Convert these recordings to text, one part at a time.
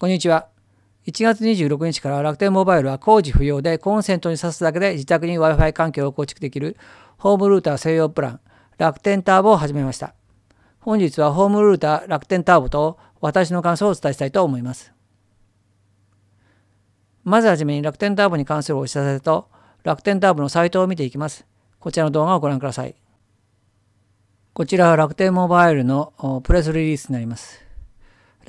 こんにちは。1月26日から楽天モバイルは工事不要でコンセントに挿すだけで自宅に Wi-Fi 環境を構築できるホームルーター専用プラン楽天ターボを始めました。本日はホームルーター楽天ターボと私の感想をお伝えしたいと思います。まずはじめに楽天ターボに関するお知らせと楽天ターボのサイトを見ていきます。こちらの動画をご覧ください。こちらは楽天モバイルのプレスリリースになります。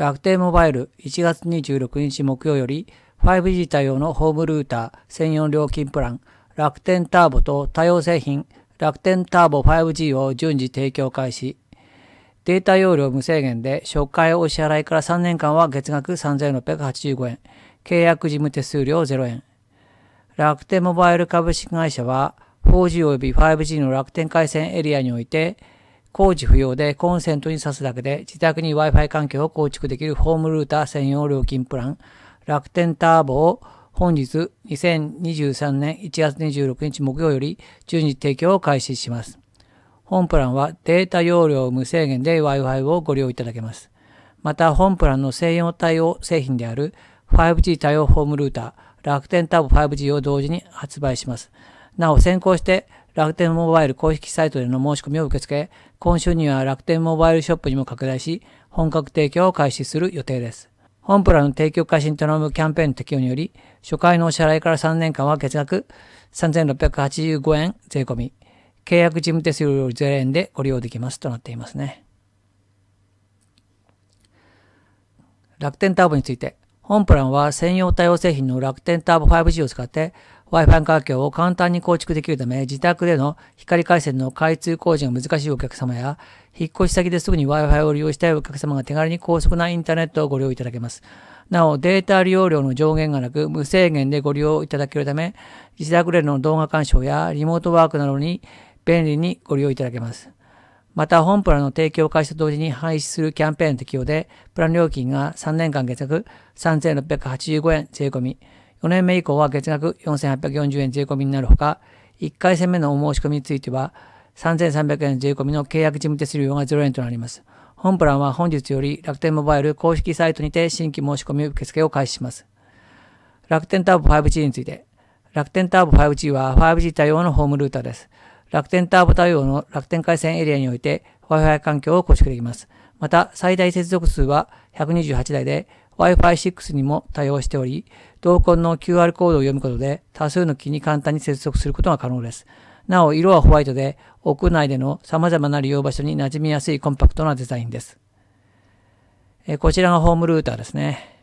楽天モバイル1月26日木曜より 5G 対応のホームルーター専用料金プラン楽天ターボと多様製品楽天ターボ 5G を順次提供開始。データ容量無制限で初回お支払いから3年間は月額3685円。契約事務手数料0円。楽天モバイル株式会社は 4G 及び 5G の楽天回線エリアにおいて工事不要でコンセントに挿すだけで自宅に Wi-Fi 環境を構築できるホームルーター専用料金プラン楽天ターボを本日2023年1月26日木曜より順次提供を開始します。本プランはデータ容量無制限で Wi-Fi をご利用いただけます。また本プランの専用対応製品である 5G 対応ホームルーター楽天ターボ 5G を同時に発売します。なお先行して楽天モバイル公式サイトでの申し込みを受け付け、今週には楽天モバイルショップにも拡大し、本格提供を開始する予定です。本プランの提供開始に頼むキャンペーンの適用により、初回のお支払いから3年間は月額3685円税込み、契約事務手数料より0円でご利用できますとなっていますね。楽天ターボについて、本プランは専用対応製品の楽天ターボ 5G を使って、Wi-Fi 環境を簡単に構築できるため、自宅での光回線の開通工事が難しいお客様や、引っ越し先ですぐに Wi-Fi を利用したいお客様が手軽に高速なインターネットをご利用いただけます。なお、データ利用量の上限がなく、無制限でご利用いただけるため、自宅での動画鑑賞やリモートワークなどに便利にご利用いただけます。また、本プラの提供開始と同時に廃止するキャンペーンの適用で、プラン料金が3年間月額3685円税込み。4年目以降は月額4840円税込みになるほか、1回戦目のお申し込みについては、3300円税込みの契約事務手数料が0円となります。本プランは本日より楽天モバイル公式サイトにて新規申し込み受付を開始します。楽天ターボ 5G について。楽天ターボ 5G は 5G 対応のホームルーターです。楽天ターボ対応の楽天回線エリアにおいて Wi-Fi 環境を構築できます。また、最大接続数は128台で Wi-Fi6 にも対応しており、同梱の QR コードを読むことで多数の機に簡単に接続することが可能です。なお、色はホワイトで、屋内での様々な利用場所に馴染みやすいコンパクトなデザインです。えこちらがホームルーターですね。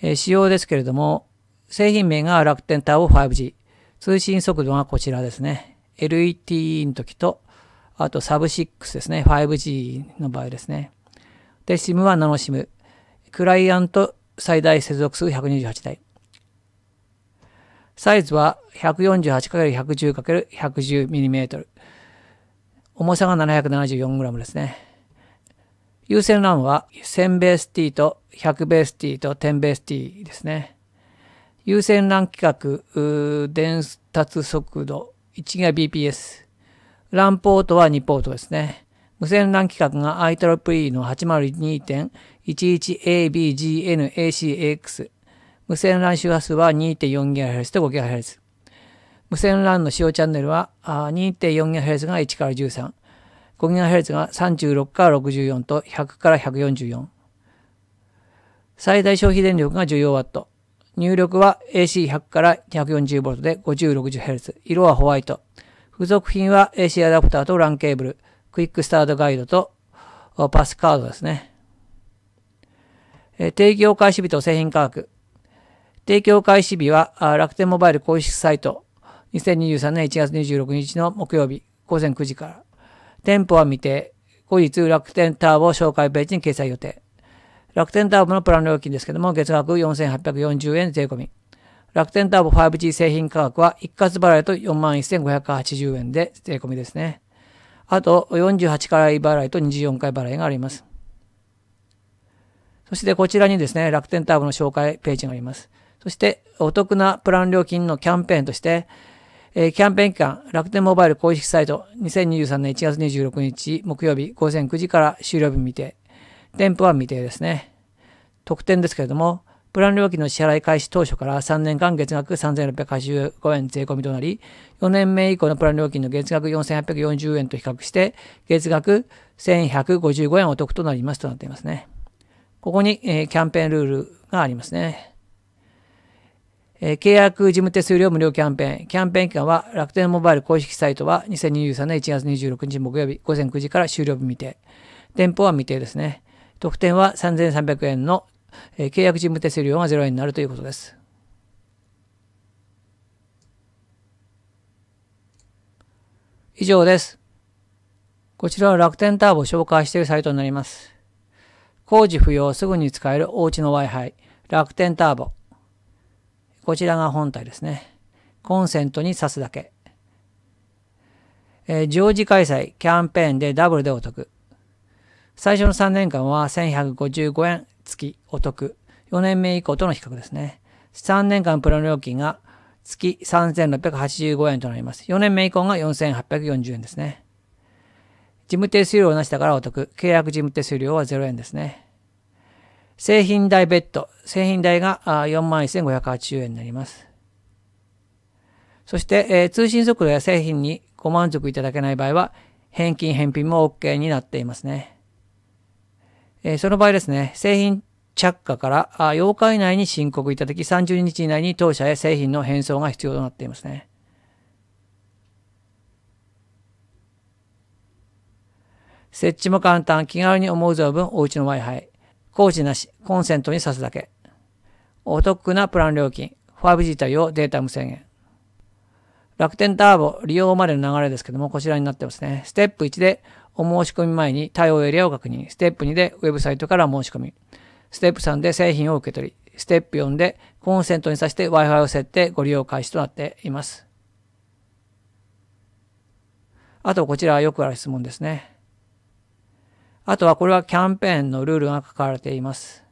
え仕様ですけれども、製品名が楽天ター 5G。通信速度がこちらですね。LETE の時と、あとサブ6ですね。5G の場合ですね。で、SIM はナノ SIM。クライアント最大接続数128台。サイズは 148×110×110mm。重さが 774g ですね。優先 r a は1000ベース T と100ベース T と10ベース T ですね。優先 r a 規格、伝達速度 1GBps。r a ポートは2ポートですね。無線 LAN 規格が IEEE の 802.11ABGNACAX。無線 LAN 周波数は 2.4GHz と 5GHz。無線 LAN の使用チャンネルは 2.4GHz が1から13。5GHz が36から64と100から144。最大消費電力が 14W。入力は AC100 から 240V で 5060Hz。色はホワイト。付属品は AC アダプターと LAN ケーブル。クイックスタートガイドとパスカードですね。え提供開始日と製品価格。提供開始日は楽天モバイル公式サイト2023年1月26日の木曜日午前9時から。店舗は未定。後日楽天ターボ紹介ページに掲載予定。楽天ターボのプラン料金ですけども、月額4840円税込み。楽天ターボ 5G 製品価格は一括払いと41,580円で税込みですね。あと48回払いと24回払いがあります。そしてこちらにですね、楽天ターボの紹介ページがあります。そしてお得なプラン料金のキャンペーンとして、えキャンペーン期間、楽天モバイル公式サイト、2023年1月26日木曜日午前9時から終了日未定。店舗は未定ですね。特典ですけれども、プラン料金の支払い開始当初から3年間月額3685円税込みとなり、4年目以降のプラン料金の月額4840円と比較して、月額1155円お得となりますとなっていますね。ここに、えー、キャンペーンルールがありますね。えー、契約事務手数料無料キャンペーン。キャンペーン期間は楽天モバイル公式サイトは2023年1月26日木曜日午前9時から終了日未定。店舗は未定ですね。特典は3300円のえ契約事務手数料が0円になるということです。以上です。こちらは楽天ターボを紹介しているサイトになります。工事不要、すぐに使えるおうちの Wi-Fi、楽天ターボ。こちらが本体ですね。コンセントに挿すだけ。えー、常時開催、キャンペーンでダブルでお得。最初の3年間は1155円、月お得。4年目以降との比較ですね。3年間プラの料金が月3685円となります。4年目以降が4840円ですね。事務手数料なしだからお得。契約事務手数料は0円ですね。製品代ベッド。製品代が41,580円になります。そして、えー、通信速度や製品にご満足いただけない場合は、返金返品も OK になっていますね。えー、その場合ですね、製品着火から8日以内に申告いただき、30日以内に当社へ製品の返送が必要となっていますね。設置も簡単、気軽に思う存分おうちの Wi-Fi。工事なし、コンセントに挿すだけ。お得なプラン料金。5G 対応、データ無制限。楽天ターボ利用までの流れですけども、こちらになってますね。ステップ1でお申し込み前に対応エリアを確認。ステップ2でウェブサイトから申し込み。ステップ3で製品を受け取り、ステップ4でコンセントに挿して Wi-Fi を設定ご利用開始となっています。あと、こちらはよくある質問ですね。あとはこれはキャンペーンのルールが書かれています。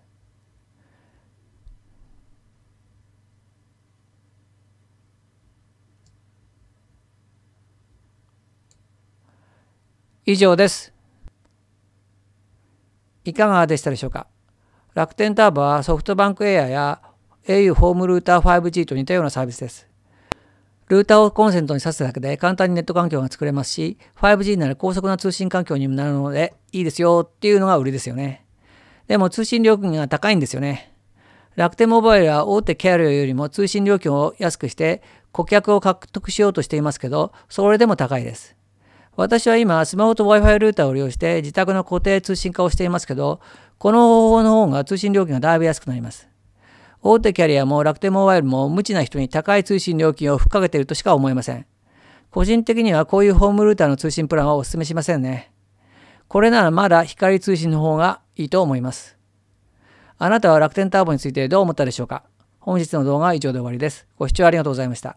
以上です。いかがでしたでしょうか楽天ターボはソフトバンクエアや au ホームルーター 5G と似たようなサービスです。ルーターをコンセントに挿すだけで簡単にネット環境が作れますし、5G なら高速な通信環境にもなるのでいいですよっていうのが売りですよね。でも通信料金が高いんですよね。楽天モバイルは大手キャリアよりも通信料金を安くして顧客を獲得しようとしていますけど、それでも高いです。私は今、スマホと Wi-Fi ルーターを利用して自宅の固定通信化をしていますけど、この方法の方が通信料金がだいぶ安くなります。大手キャリアも楽天モバイルも無知な人に高い通信料金を吹っかけているとしか思えません。個人的にはこういうホームルーターの通信プランはお勧めしませんね。これならまだ光通信の方がいいと思います。あなたは楽天ターボについてどう思ったでしょうか本日の動画は以上で終わりです。ご視聴ありがとうございました。